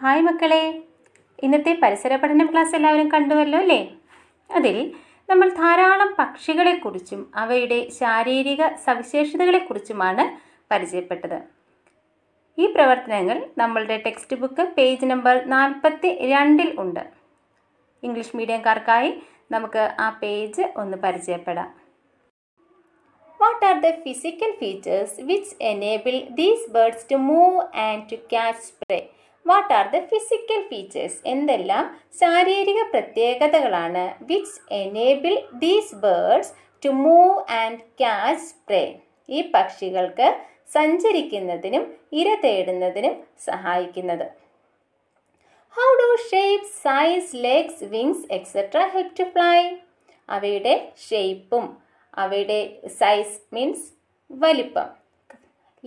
Hi മക്കളെ ഇന്നത്തെ പരിസര പഠനം ക്ലാസ് എല്ലാവരും കണ്ടുവല്ലോ അല്ലേ അതിൽ നമ്മൾ ധാരാളം പക്ഷികളെക്കുറിച്ചും അവയുടെ ശാരീരിക സവിശേഷതകളെക്കുറിച്ചുമാണ് പരിചയപ്പെട്ടത് ഈ പ്രവർത്തനങ്ങൾ നമ്മളുടെ ടെക്സ്റ്റ് ബുക്ക് പേജ് നമ്പർ നാൽപ്പത്തി രണ്ടിൽ ഉണ്ട് ഇംഗ്ലീഷ് മീഡിയംകാർക്കായി നമുക്ക് ആ പേജ് ഒന്ന് പരിചയപ്പെടാം What are the physical features which enable these birds to move and to catch prey? What are the physical features എന്തെല്ലാം ശാരീരിക പ്രത്യേകതകളാണ് which enable these birds to move and catch prey ഈ പക്ഷികൾക്ക് സഞ്ചരിക്കുന്നതിനും ഇര തേടുന്നതിനും സഹായിക്കുന്നത് how do shape size legs wings etcetera help to fly അവയുടെ ഷേപ്പും അവയുടെ സൈസ് മീൻസ് വലിപ്പം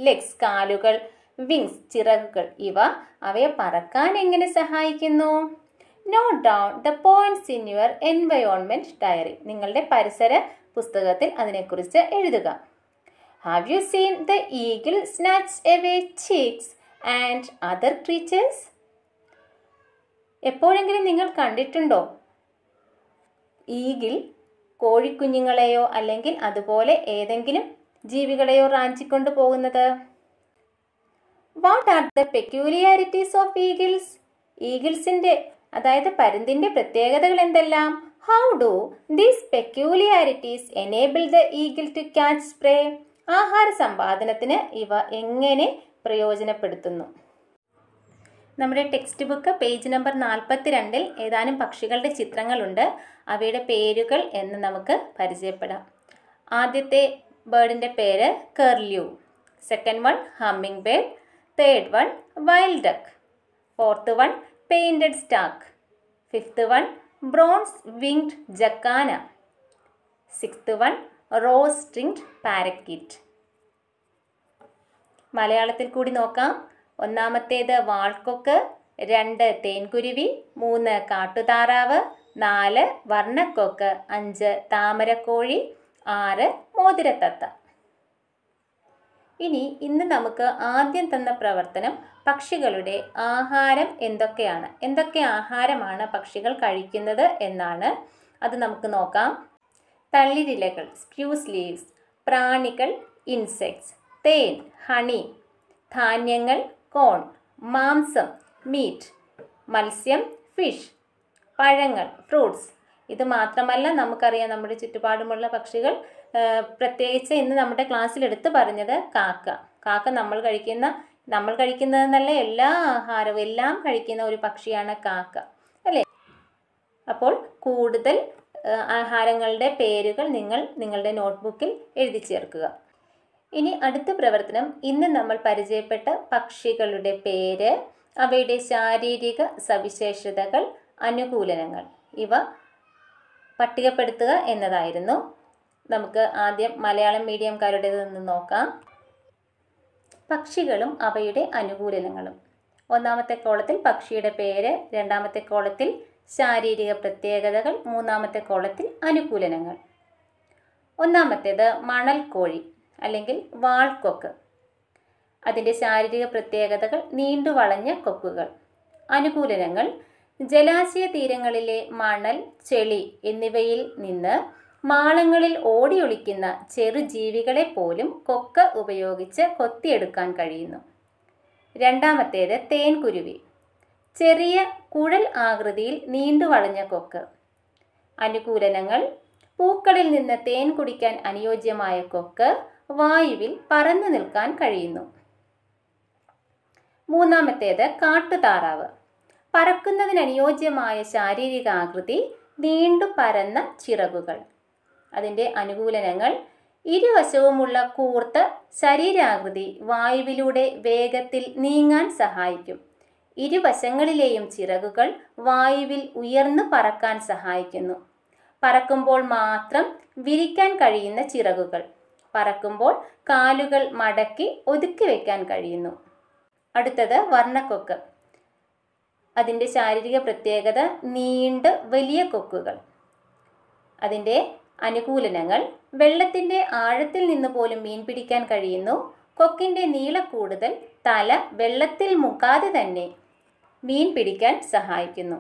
ലെഗ്സ് കാലുകൾ വിങ്സ് ചിറകുകൾ ഇവ അവയെ പറക്കാൻ എങ്ങനെ സഹായിക്കുന്നു note down the points in your environment diary നിങ്ങളുടെ പരിസര പുസ്തകത്തിൽ അതിനെക്കുറിച്ച് എഴുതുക have you seen the eagle snatch away chicks and other creatures എപ്പോഴെങ്കിലും നിങ്ങൾ കണ്ടിട്ടുണ്ടോ ഈഗിൽ കോഴിക്കുഞ്ഞുങ്ങളെയോ അല്ലെങ്കിൽ അതുപോലെ ഏതെങ്കിലും ജീവികളെയോ റാഞ്ചിക്കൊണ്ട് പോകുന്നത് what are the peculiarities of eagles ഈഗിൾസിന്റെ അതായത് പരുന്തിന്റെ പ്രത്യേകതകൾ എന്തെല്ലാം how do these peculiarities enable the eagle to catch prey ആഹാര സമ്പാദനത്തിന് ഇവ എങ്ങനെ പ്രയോജനപ്പെടുത്തുന്നു നമ്മുടെ ടെക്സ്റ്റ് ബുക്ക് പേജ് നമ്പർ നാൽപ്പത്തിരണ്ടിൽ ഏതാനും പക്ഷികളുടെ ചിത്രങ്ങളുണ്ട് അവയുടെ പേരുകൾ എന്ന് നമുക്ക് പരിചയപ്പെടാം ആദ്യത്തെ ബേഡിൻ്റെ പേര് curlew second one hummingbird third one wild duck fourth one painted stork fifth one bronze winged jacana sixth one rose സ്ട്രിങ്ഡ് പാരക്കിറ്റ് മലയാളത്തിൽ കൂടി നോക്കാം ഒന്നാമത്തേത് വാൾക്കൊക്ക് രണ്ട് തേൻകുരുവി മൂന്ന് കാട്ടുതാറാവ് നാല് വർണ്ണക്കൊക്ക് അഞ്ച് താമരക്കോഴി ആറ് മോതിരത്തത്ത ഇനി ഇന്ന് നമുക്ക് ആദ്യം തന്ന പ്രവർത്തനം പക്ഷികളുടെ ആഹാരം എന്തൊക്കെയാണ് എന്തൊക്കെ ആഹാരമാണ് പക്ഷികൾ കഴിക്കുന്നത് എന്നാണ് അത് നമുക്ക് നോക്കാം തള്ളിരിലകൾ സ്പ്യൂസ് ലീവ്സ് പ്രാണികൾ ഇൻസെക്ട്സ് തേൻ ഹണി ധാന്യങ്ങൾ കോൺ മാംസം മീറ്റ് മത്സ്യം ഫിഷ് പഴങ്ങൾ ഫ്രൂട്ട്സ് ഇത് മാത്രമല്ല നമുക്കറിയാം നമ്മുടെ ചുറ്റുപാടുമുള്ള പക്ഷികൾ പ്രത്യേകിച്ച് ഇന്ന് നമ്മുടെ ക്ലാസ്സിൽ എടുത്തു പറഞ്ഞത് കാക്ക കാക്ക നമ്മൾ കഴിക്കുന്ന നമ്മൾ കഴിക്കുന്നതെന്നല്ല എല്ലാ ആഹാരവും എല്ലാം കഴിക്കുന്ന ഒരു പക്ഷിയാണ് കാക്ക അല്ലേ അപ്പോൾ കൂടുതൽ ആഹാരങ്ങളുടെ പേരുകൾ നിങ്ങൾ നിങ്ങളുടെ നോട്ട്ബുക്കിൽ എഴുതി ചേർക്കുക ഇനി അടുത്ത പ്രവർത്തനം ഇന്ന് നമ്മൾ പരിചയപ്പെട്ട പക്ഷികളുടെ പേര് അവയുടെ ശാരീരിക സവിശേഷതകൾ അനുകൂലനങ്ങൾ ഇവ പട്ടികപ്പെടുത്തുക എന്നതായിരുന്നു നമുക്ക് ആദ്യം മലയാളം മീഡിയംകാരുടേത് നിന്ന് നോക്കാം പക്ഷികളും അവയുടെ അനുകൂലനങ്ങളും ഒന്നാമത്തെ കോളത്തിൽ പക്ഷിയുടെ പേര് രണ്ടാമത്തെ കോളത്തിൽ ശാരീരിക പ്രത്യേകതകൾ മൂന്നാമത്തെ കോളത്തിൽ അനുകൂലനങ്ങൾ ഒന്നാമത്തേത് മണൽക്കോഴി അല്ലെങ്കിൽ വാൾക്കൊക്ക് അതിൻ്റെ ശാരീരിക പ്രത്യേകതകൾ നീണ്ടു വളഞ്ഞ കൊക്കുകൾ അനുകൂലനങ്ങൾ ജലാശയ തീരങ്ങളിലെ മണൽ ചെളി എന്നിവയിൽ നിന്ന് മാളങ്ങളിൽ ഓടിയൊളിക്കുന്ന ചെറു ജീവികളെ പോലും കൊക്ക ഉപയോഗിച്ച് കൊത്തിയെടുക്കാൻ കഴിയുന്നു രണ്ടാമത്തേത് തേൻകുരുവി ചെറിയ കുഴൽ ആകൃതിയിൽ നീണ്ടു വളഞ്ഞ കൊക്ക് അനുകൂലനങ്ങൾ പൂക്കളിൽ നിന്ന് തേൻ കുടിക്കാൻ അനുയോജ്യമായ കൊക്ക് വായുവിൽ പറന്നു നിൽക്കാൻ കഴിയുന്നു മൂന്നാമത്തേത് കാട്ടുതാറാവ് പറക്കുന്നതിനനുയോജ്യമായ ശാരീരിക ആകൃതി നീണ്ടു പരന്ന ചിറകുകൾ അതിൻ്റെ അനുകൂലനങ്ങൾ ഇരുവശവുമുള്ള കൂർത്ത ശരീരാകൃതി വായുവിലൂടെ വേഗത്തിൽ നീങ്ങാൻ സഹായിക്കും ഇരുവശങ്ങളിലെയും ചിറകുകൾ വായുവിൽ ഉയർന്നു പറക്കാൻ സഹായിക്കുന്നു പറക്കുമ്പോൾ മാത്രം വിരിക്കാൻ കഴിയുന്ന ചിറകുകൾ പറക്കുമ്പോൾ കാലുകൾ മടക്കി ഒതുക്കി വെക്കാൻ കഴിയുന്നു അടുത്തത് വർണ്ണക്കൊക്ക് അതിൻ്റെ ശാരീരിക പ്രത്യേകത നീണ്ട് വലിയ കൊക്കുകൾ അതിൻ്റെ അനുകൂലനങ്ങൾ വെള്ളത്തിന്റെ ആഴത്തിൽ നിന്ന് പോലും മീൻ പിടിക്കാൻ കഴിയുന്നു കൊക്കിന്റെ നീള കൂടുതൽ തല വെള്ളത്തിൽ മുക്കാതെ തന്നെ മീൻ പിടിക്കാൻ സഹായിക്കുന്നു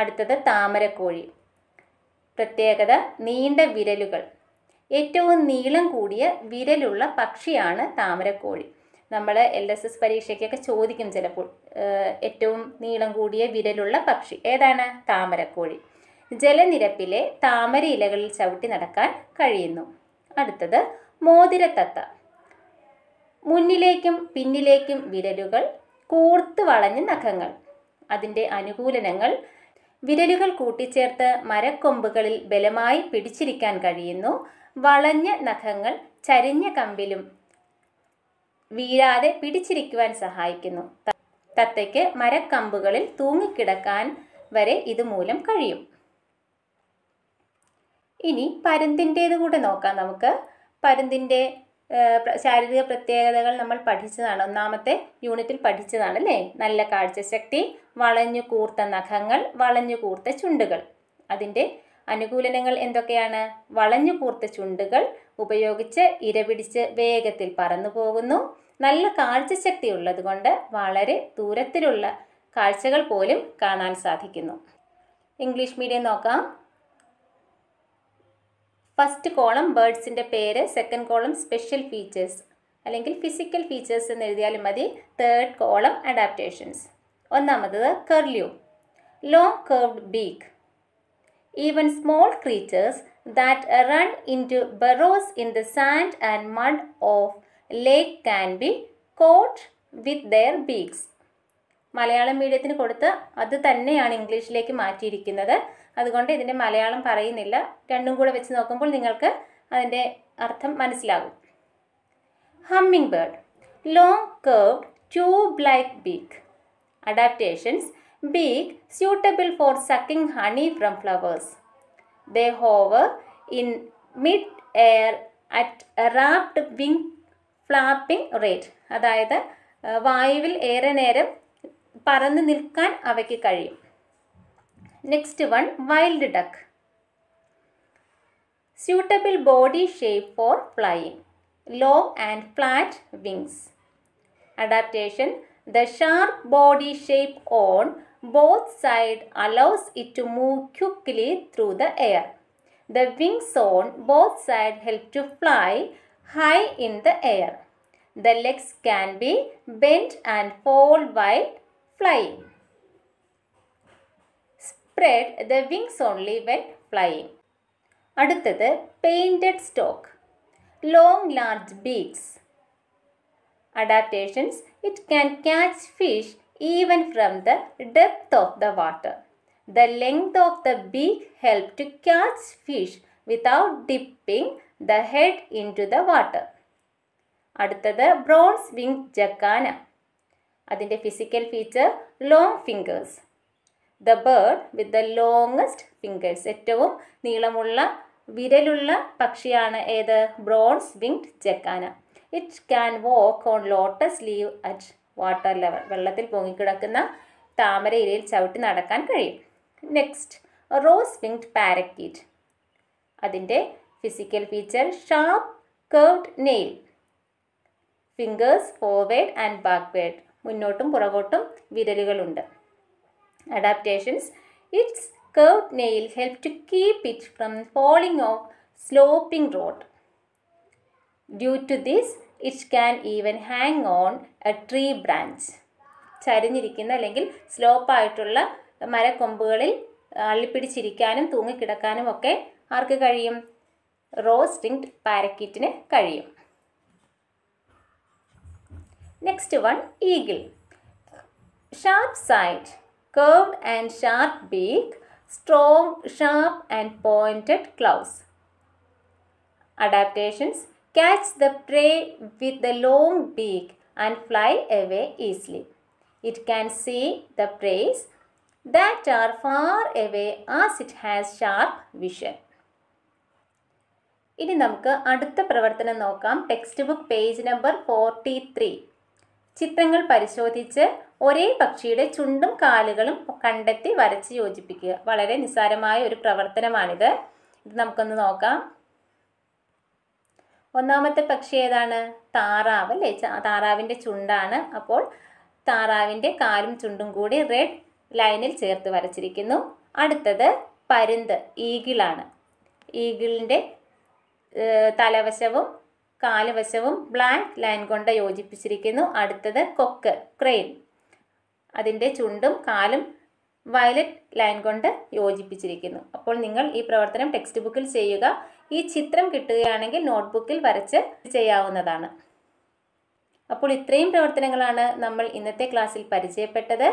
അടുത്തത് താമരക്കോഴി പ്രത്യേകത നീണ്ട വിരലുകൾ ഏറ്റവും നീളം കൂടിയ വിരലുള്ള പക്ഷിയാണ് താമരക്കോഴി നമ്മൾ എൽ എസ് എസ് പരീക്ഷയ്ക്കൊക്കെ ചോദിക്കും ചിലപ്പോൾ ഏറ്റവും നീളം കൂടിയ വിരലുള്ള പക്ഷി ഏതാണ് താമരക്കോഴി ജലനിരപ്പിലെ താമര ഇലകളിൽ ചവിട്ടി നടക്കാൻ കഴിയുന്നു അടുത്തത് മോതിരത്തത്ത മുന്നിലേക്കും പിന്നിലേക്കും വിരലുകൾ കൂർത്ത് വളഞ്ഞ നഖങ്ങൾ അതിൻ്റെ അനുകൂലനങ്ങൾ വിരലുകൾ കൂട്ടിച്ചേർത്ത് മരക്കൊമ്പുകളിൽ ബലമായി പിടിച്ചിരിക്കാൻ കഴിയുന്നു വളഞ്ഞ നഖങ്ങൾ ചരിഞ്ഞ കമ്പിലും വീഴാതെ പിടിച്ചിരിക്കുവാൻ സഹായിക്കുന്നു തത്തയ്ക്ക് മരക്കമ്പുകളിൽ തൂങ്ങിക്കിടക്കാൻ വരെ ഇതുമൂലം കഴിയും ഇനി പരുന്തിൻ്റേത് കൂടെ നോക്കാം നമുക്ക് പരുന്തിൻ്റെ ശാരീരിക പ്രത്യേകതകൾ നമ്മൾ പഠിച്ചതാണ് ഒന്നാമത്തെ യൂണിറ്റിൽ പഠിച്ചതാണ് അല്ലേ നല്ല കാഴ്ചശക്തി വളഞ്ഞു കൂർത്ത നഖങ്ങൾ വളഞ്ഞു കൂർത്ത ചുണ്ടുകൾ അതിൻ്റെ അനുകൂലനങ്ങൾ എന്തൊക്കെയാണ് വളഞ്ഞു കൂർത്ത ചുണ്ടുകൾ ഉപയോഗിച്ച് ഇരപിടിച്ച് വേഗത്തിൽ പറന്നു പോകുന്നു നല്ല കാഴ്ചശക്തി ഉള്ളതുകൊണ്ട് വളരെ ദൂരത്തിലുള്ള കാഴ്ചകൾ പോലും കാണാൻ സാധിക്കുന്നു ഇംഗ്ലീഷ് മീഡിയം നോക്കാം ഫസ്റ്റ് കോളം ബേഡ്സിൻ്റെ പേര് സെക്കൻഡ് കോളം സ്പെഷ്യൽ ഫീച്ചേഴ്സ് അല്ലെങ്കിൽ ഫിസിക്കൽ ഫീച്ചേഴ്സ് എന്ന് എഴുതിയാലും മതി തേർഡ് കോളം അഡാപ്റ്റേഷൻസ് ഒന്നാമത്തത് curlew long curved beak even small creatures that run in to burrows in the sand and mud of lake can be caught with their beaks Malayalam മീഡിയത്തിന് കൊടുത്ത് അത് തന്നെയാണ് ഇംഗ്ലീഷിലേക്ക് മാറ്റിയിരിക്കുന്നത് അതുകൊണ്ട് ഇതിൻ്റെ മലയാളം പറയുന്നില്ല രണ്ടും കൂടെ വെച്ച് നോക്കുമ്പോൾ നിങ്ങൾക്ക് അതിൻ്റെ അർത്ഥം മനസ്സിലാകും hummingbird long curved tubular beak adaptations beak suitable for sucking honey from flowers the hover in mid air at rapid wing flapping rate അതായത് വായുവിൽ ഏറെ നേരം പറന്ന് നിൽക്കാൻ അവയ്ക്ക് കഴിയും Next one, wild duck. Suitable body shape for flying. Long and flat wings. Adaptation. The sharp body shape on both sides allows it to move quickly through the air. The wings on both sides help to fly high in the air. The legs can be bent and fold while flying. Spread the wings only when flying അടുത്തത് painted stork long large beaks adaptations it can catch fish even from the depth of the water the length of the beak help to catch fish without dipping the head in to the water അടുത്തത് bronze wing jacana അതിൻ്റെ physical feature long fingers the bird with the longest fingers ഏറ്റവും നീളമുള്ള വിരലുള്ള പക്ഷിയാണ് ഏത് bronze winged jacana it can walk on lotus leaf at water level വെള്ളത്തിൽ പൊങ്ങിക്കിടക്കുന്ന താമര ഇലയിൽ ചവിട്ടി നടക്കാൻ കഴിയും നെക്സ്റ്റ് റോസ് വിങ്ഡ് പാരക്കീറ്റ് അതിൻ്റെ physical feature sharp curved nail fingers forward and backward മുന്നോട്ടും പുറകോട്ടും വിരലുകളുണ്ട് adaptations, its curved nail helped to keep it from falling off sloping road. Due to this, it can even hang on a tree branch. ചരിഞ്ഞിരിക്കുന്ന അല്ലെങ്കിൽ സ്ലോപ്പായിട്ടുള്ള മരക്കൊമ്പുകളിൽ അള്ളിപ്പിടിച്ചിരിക്കാനും തൂങ്ങിക്കിടക്കാനും ഒക്കെ ആർക്ക് കഴിയും roosting പാരക്കീറ്റിന് കഴിയും next one eagle sharp sight curved and sharp beak, strong, sharp and pointed claws. Adaptations catch the prey with the long beak and fly away easily. It can see the prey that are far away as it has sharp vision. ഇനി നമുക്ക് അടുത്ത പ്രവർത്തനം നോക്കാം text book page number forty three ചിത്രങ്ങൾ പരിശോധിച്ച് ഒരേ പക്ഷിയുടെ ചുണ്ടും കാലുകളും കണ്ടെത്തി വരച്ച് യോജിപ്പിക്കുക വളരെ നിസ്സാരമായ ഒരു പ്രവർത്തനമാണിത് ഇത് നമുക്കൊന്ന് നോക്കാം ഒന്നാമത്തെ പക്ഷി ഏതാണ് താറാവ് അല്ലേ താറാവിൻ്റെ ചുണ്ടാണ് അപ്പോൾ താറാവിൻ്റെ കാലും ചുണ്ടും കൂടി റെഡ് ലൈനിൽ ചേർത്ത് വരച്ചിരിക്കുന്നു അടുത്തത് പരുന്ത് ഈഗിളാണ് ഈഗിളിൻ്റെ തലവശവും കാലുവശവും ബ്ലാക്ക് ലൈൻ കൊണ്ട് യോജിപ്പിച്ചിരിക്കുന്നു അടുത്തത് കൊക്ക് ക്രെയിൻ അതിൻ്റെ ചുണ്ടും കാലും വയലറ്റ് ലൈൻ കൊണ്ട് യോജിപ്പിച്ചിരിക്കുന്നു അപ്പോൾ നിങ്ങൾ ഈ പ്രവർത്തനം ടെക്സ്റ്റ് ബുക്കിൽ ചെയ്യുക ഈ ചിത്രം കിട്ടുകയാണെങ്കിൽ നോട്ട്ബുക്കിൽ വരച്ച് ചെയ്യാവുന്നതാണ് അപ്പോൾ ഇത്രയും പ്രവർത്തനങ്ങളാണ് നമ്മൾ ഇന്നത്തെ ക്ലാസ്സിൽ പരിചയപ്പെട്ടത്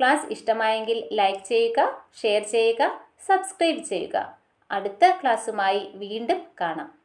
ക്ലാസ് ഇഷ്ടമായെങ്കിൽ ലൈക്ക് ചെയ്യുക ഷെയർ ചെയ്യുക സബ്സ്ക്രൈബ് ചെയ്യുക അടുത്ത ക്ലാസ്സുമായി വീണ്ടും കാണാം